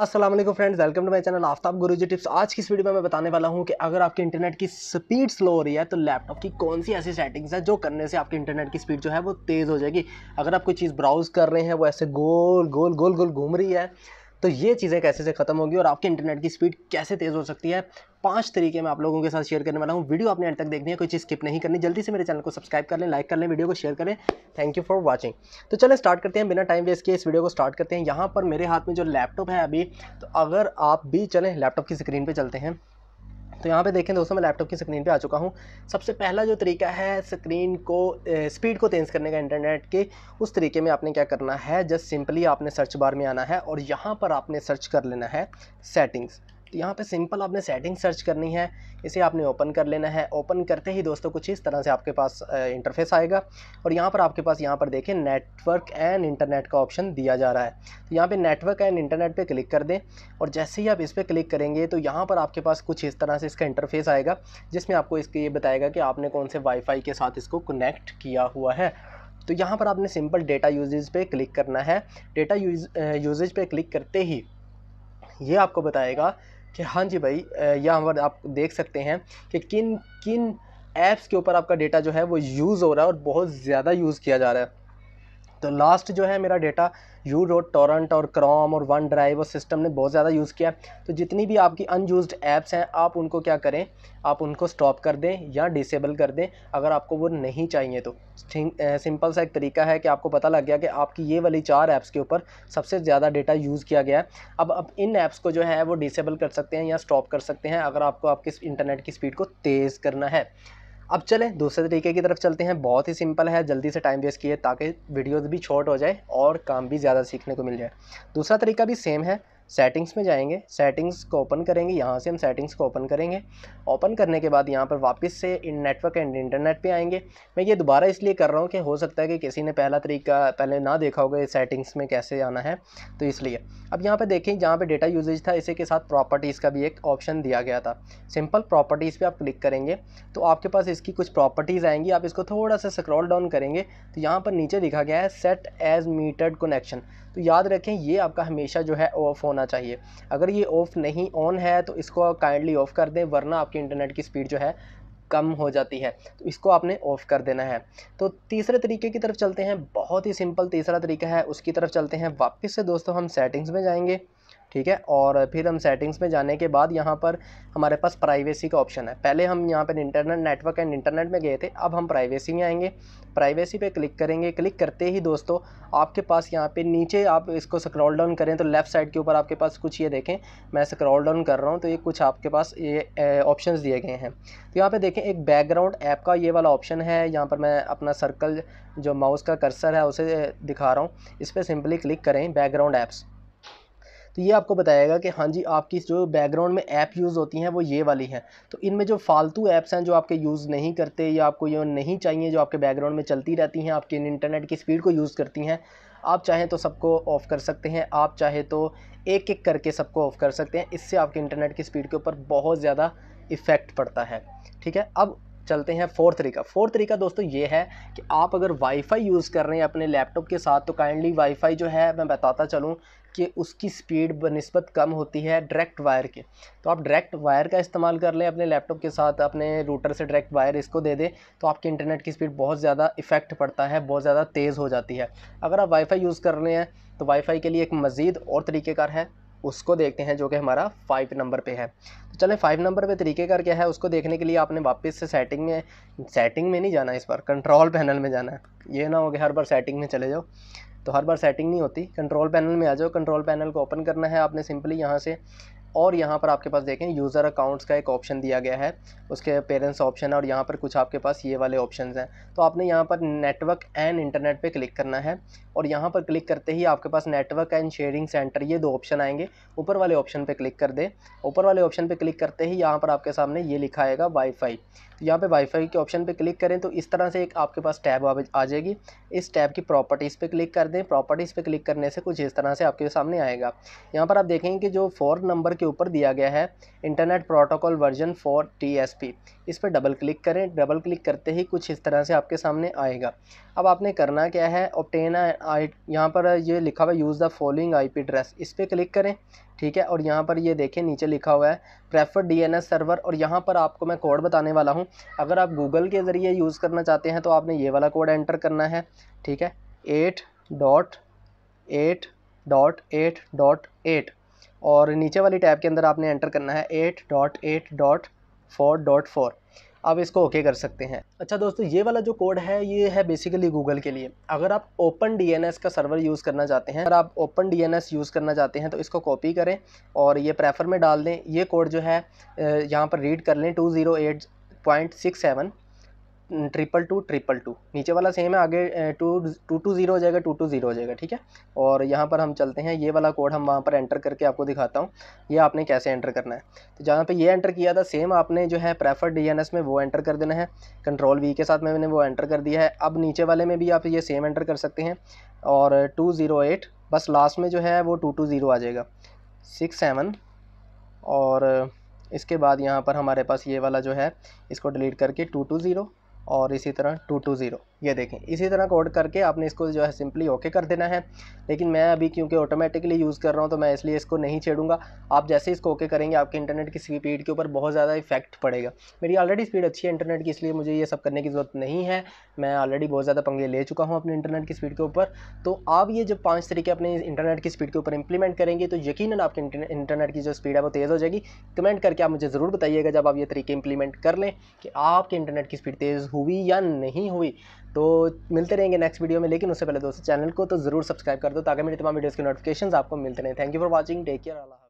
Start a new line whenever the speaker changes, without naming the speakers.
Aslam friends welcome to my channel Aftab Guruji tips आज की इस वीडियो में मैं बताने वाला हूँ कि अगर आपके इंटरनेट की स्पीड स्लो हो रही है तो लैपटॉप की कौन सी ऐसी सेटिंग्स है जो करने से आपके इंटरनेट की स्पीड जो है वो तेज़ हो जाएगी अगर आप कोई चीज़ ब्राउज़ कर रहे हैं वो ऐसे गोल गोल गोल गोल घूम रही है तो ये चीज़ें कैसे से खत्म होगी और आपके इंटरनेट की स्पीड कैसे तेज़ हो सकती है पांच तरीके मैं आप लोगों के साथ शेयर करने वाला हूँ वीडियो आपने अंत तक देखनी है कोई चीज़ स्किप नहीं करनी जल्दी से मेरे चैनल को सब्सक्राइब कर लें लाइक कर लें वीडियो को शेयर करें थैंक यू फॉर वॉचिंग तो चले स्टार्ट करते हैं बिना टाइम वेस्ट किए इस वीडियो को स्टार्ट करते हैं यहाँ पर मेरे हाथ में जो लैपटॉप है अभी तो अगर आप भी चलें लैपटॉप की स्क्रीन पर चलते हैं तो यहाँ पे देखें दोस्तों मैं लैपटॉप की स्क्रीन पे आ चुका हूँ सबसे पहला जो तरीका है स्क्रीन को स्पीड को तेज़ करने का इंटरनेट के उस तरीके में आपने क्या करना है जस्ट सिंपली आपने सर्च बार में आना है और यहाँ पर आपने सर्च कर लेना है सेटिंग्स तो यहाँ पे सिंपल आपने सेटिंग सर्च करनी है इसे आपने ओपन कर लेना है ओपन करते ही दोस्तों कुछ इस तरह से आपके पास इंटरफेस आएगा और यहाँ पर आपके पास यहाँ पर देखें नेटवर्क एंड इंटरनेट का ऑप्शन दिया जा रहा है तो यहाँ पर नेटवर्क एंड इंटरनेट पर क्लिक कर दें और जैसे ही आप इस पर क्लिक करेंगे तो यहाँ पर आपके पास कुछ इस तरह से इसका इंटरफेस आएगा जिसमें आपको इसके ये बताएगा कि आपने कौन से वाईफाई के साथ इसको कनेक्ट किया हुआ है तो यहाँ पर आपने सिंपल डेटा यूजेज पे क्लिक करना है डेटा यूज यूजेज पे क्लिक करते ही ये आपको बताएगा कि हाँ जी भाई यहाँ पर आप देख सकते हैं कि किन किन ऐप्स के ऊपर आपका डेटा जो है वो यूज़ हो रहा है और बहुत ज़्यादा यूज़ किया जा रहा है तो लास्ट जो है मेरा डेटा यू रोड टोरेंट और क्रॉम और वन ड्राइव और सिस्टम ने बहुत ज़्यादा यूज़ किया तो जितनी भी आपकी अनयूज ऐप्स हैं आप उनको क्या करें आप उनको स्टॉप कर दें या डिसेबल कर दें अगर आपको वो नहीं चाहिए तो सिंपल सा एक तरीका है कि आपको पता लग गया कि आपकी ये वाली चार ऐप्स के ऊपर सबसे ज़्यादा डेटा यूज़ किया गया है अब अब इन ऐप्स को जो है वो डिसेबल कर सकते हैं या स्टॉप कर सकते हैं अगर आपको आपकी इंटरनेट की स्पीड को तेज़ करना है अब चलें दूसरे तरीके की तरफ चलते हैं बहुत ही सिंपल है जल्दी से टाइम वेस्ट किए ताकि वीडियोज़ भी शॉर्ट हो जाए और काम भी ज़्यादा सीखने को मिल जाए दूसरा तरीका भी सेम है सेटिंग्स में जाएंगे सेटिंग्स को ओपन करेंगे यहाँ से हम सेटिंग्स को ओपन करेंगे ओपन करने के बाद यहाँ पर वापस से इन नेटवर्क एंड इंटरनेट पे आएंगे मैं ये दोबारा इसलिए कर रहा हूँ कि हो सकता है कि किसी ने पहला तरीका पहले ना देखा होगा सेटिंग्स में कैसे आना है तो इसलिए अब यहाँ पर देखें जहाँ पर डेटा यूजेज था इसी के साथ प्रॉपर्टीज़ का भी एक ऑप्शन दिया गया था सिंपल प्रॉपर्टीज़ पर आप क्लिक करेंगे तो आपके पास इसकी कुछ प्रॉपर्टीज़ आएंगी आप इसको थोड़ा सा स्क्रॉल डाउन करेंगे तो यहाँ पर नीचे लिखा गया है सेट एज मीटर्ड कनेक्शन तो याद रखें ये आपका हमेशा जो है ऑफ होना करना चाहिए अगर ये ऑफ़ नहीं ऑन है तो इसको काइंडली ऑफ़ कर दें वरना आपकी इंटरनेट की स्पीड जो है कम हो जाती है तो इसको आपने ऑफ़ कर देना है तो तीसरे तरीके की तरफ चलते हैं बहुत ही सिंपल तीसरा तरीका है उसकी तरफ चलते हैं वापस से दोस्तों हम सेटिंग्स में जाएंगे ठीक है और फिर हम सेटिंग्स में जाने के बाद यहाँ पर हमारे पास प्राइवेसी का ऑप्शन है पहले हम यहाँ पर इंटरनेट नेटवर्क एंड इंटरनेट में गए थे अब हम प्राइवेसी में आएंगे प्राइवेसी पे क्लिक करेंगे क्लिक करते ही दोस्तों आपके पास यहाँ पे नीचे आप इसको स्क्रॉल डाउन करें तो लेफ्ट साइड के ऊपर आपके पास कुछ ये देखें मैं स्क्रॉल डाउन कर रहा हूँ तो ये कुछ आपके पास ये ऑप्शन दिए गए हैं तो यहाँ पर देखें एक बैकग्राउंड ऐप का ये वाला ऑप्शन है यहाँ पर मैं अपना सर्कल जो माउस का कर्सर है उसे दिखा रहा हूँ इस पर सिंपली क्लिक करें बैकग्राउंड ऐप्स तो ये आपको बताएगा कि हाँ जी आपकी जो बैकग्राउंड में ऐप यूज़ होती हैं वो ये वाली हैं तो इनमें जो फालतू ऐप्स हैं जो आपके यूज़ नहीं करते या आपको ये नहीं चाहिए जो आपके बैकग्राउंड में चलती रहती हैं आपके इंटरनेट की स्पीड को यूज़ करती हैं आप चाहें तो सबको ऑफ़ कर सकते हैं आप चाहें तो एक एक करके सबको ऑफ़ कर सकते हैं इससे आपके इंटरनेट की स्पीड के ऊपर बहुत ज़्यादा इफ़ेक्ट पड़ता है ठीक है अब चलते हैं फोर्थ तरीका फोर्थ तरीका दोस्तों ये है कि आप अगर वाईफाई यूज़ कर रहे हैं अपने लैपटॉप के साथ तो काइंडली वाईफाई जो है मैं बताता चलूँ कि उसकी स्पीड बनस्बत कम होती है डायरेक्ट वायर के तो आप डायरेक्ट वायर का इस्तेमाल कर लें अपने लैपटॉप के साथ अपने रूटर से डायरेक्ट वायर इसको दे दें तो आपके इंटरनेट की स्पीड बहुत ज़्यादा इफेक्ट पड़ता है बहुत ज़्यादा तेज़ हो जाती है अगर आप वाईफाई यूज़ कर रहे हैं तो वाईफाई के लिए एक मज़ीद और तरीक़ेकार है उसको देखते हैं जो कि हमारा फाइव नंबर पे है तो चले फाइव नंबर पे तरीकेकार क्या है उसको देखने के लिए आपने वापस से सेटिंग में सेटिंग में नहीं जाना इस बार कंट्रोल पैनल में जाना है ये ना हो कि हर बार सेटिंग में चले जाओ तो हर बार सेटिंग नहीं होती कंट्रोल पैनल में आ जाओ कंट्रोल पैनल को ओपन करना है आपने सिंपली यहाँ से और यहाँ पर आपके पास देखें यूज़र अकाउंट्स का एक ऑप्शन दिया गया है उसके पेरेंट्स ऑप्शन है और यहाँ पर कुछ आपके पास ये वाले ऑप्शन हैं तो आपने यहाँ पर नेटवर्क एंड इंटरनेट पे क्लिक करना है और यहाँ पर क्लिक करते ही आपके पास नेटवर्क एंड शेयरिंग सेंटर ये दो ऑप्शन आएंगे ऊपर वाले ऑप्शन पर क्लिक कर दें ऊपर वाले ऑप्शन पर क्लिक करते ही यहाँ पर आपके सामने ये लिखा आएगा वाईफाई तो यहाँ पर वाईफाई के ऑप्शन पर क्लिक करें तो इस तरह से एक आपके पास टैब आ जाएगी इस टैब की प्रॉपर्टीज़ पर क्लिक कर दें प्रॉपर्टीज़ पर क्लिक करने से कुछ इस तरह से आपके सामने आएगा यहाँ पर आप देखेंगे कि जो फोर नंबर के ऊपर दिया गया है internet protocol version four T इस पर डबल क्लिक करें डबल क्लिक करते ही कुछ इस तरह से आपके सामने आएगा अब आपने करना क्या है ऑप्टेन आई यहाँ पर ये लिखा हुआ use the following I P address इस पर क्लिक करें ठीक है और यहाँ पर ये देखें नीचे लिखा हुआ है प्रेफर्ड एस सर्वर और यहाँ पर आपको मैं कोड बताने वाला हूँ अगर आप गूगल के ज़रिए यूज़ करना चाहते हैं तो आपने ये वाला कोड एंटर करना है ठीक है eight dot eight dot eight dot eight और नीचे वाली टैब के अंदर आपने एंटर करना है eight dot eight dot four dot four आप इसको ओके कर सकते हैं अच्छा दोस्तों ये वाला जो कोड है ये है बेसिकली गूगल के लिए अगर आप ओपन डीएनएस का सर्वर यूज़ करना चाहते हैं अगर आप ओपन डीएनएस यूज़ करना चाहते हैं तो इसको कॉपी करें और ये प्रेफर में डाल दें ये कोड जो है यहाँ पर रीड कर लें two zero eight point six seven triple two triple two नीचे वाला सेम है आगे टू टू टू ज़ीरो हो जाएगा टू टू ज़ीरो हो जाएगा ठीक है और यहाँ पर हम चलते हैं ये वाला कोड हम वहाँ पर एंटर करके आपको दिखाता हूँ ये आपने कैसे एंटर करना है तो जहाँ पे ये एंटर किया था सेम आपने जो है प्रेफर्ड डी में वो एंटर कर देना है कंट्रोल वी के साथ मैंने वो एंटर कर दिया है अब नीचे वाले में भी आप ये सेम एंटर कर सकते हैं और टू ज़ीरो एट बस लास्ट में जो है वो टू टू ज़ीरो आ जाएगा सिक्स सेवन और इसके बाद यहाँ पर हमारे पास ये वाला जो है इसको डिलीट करके टू टू ज़ीरो और इसी तरह टू टू ज़ीरो ये देखें इसी तरह कोड करके आपने इसको जो है सिंपली ओके कर देना है लेकिन मैं अभी क्योंकि ऑटोमेटिकली यूज़ कर रहा हूँ तो मैं इसलिए इसको नहीं छेड़ूंगा आप जैसे इसको ओके करेंगे आपके इंटरनेट की स्पीड के ऊपर बहुत ज़्यादा इफेक्ट पड़ेगा मेरी ऑलरेडी स्पीड अच्छी है इंटरनेट की इसलिए मुझे ये सब करने की ज़रूरत नहीं है मैं ऑलरेडी बहुत ज़्यादा पंगे ले चुका हूँ अपने इंटरनेट की स्पीड के ऊपर तो आप ये जब पाँच तरीके अपने इंटरनेट की स्पीड के ऊपर इंप्लीमेंट करेंगे तो यकीन आपके इंटरनेट की जो स्पीड है वो तेज़ हो जाएगी कमेंट करके आप मुझे ज़रूर बताइएगा जब आप ये तरीके इंप्लीमेंट कर लें कि आपके इंटरनेट की स्पीड तेज़ हो हुई या नहीं हुई तो मिलते रहेंगे नेक्स्ट वीडियो में लेकिन उससे पहले दोस्तों चैनल को तो ज़रूर सब्सक्राइब कर दो ताकि मेरी तमाम वीडियोज़ की नोटिफिकेशन आपको मिलते रहें thank you for watching take care Allah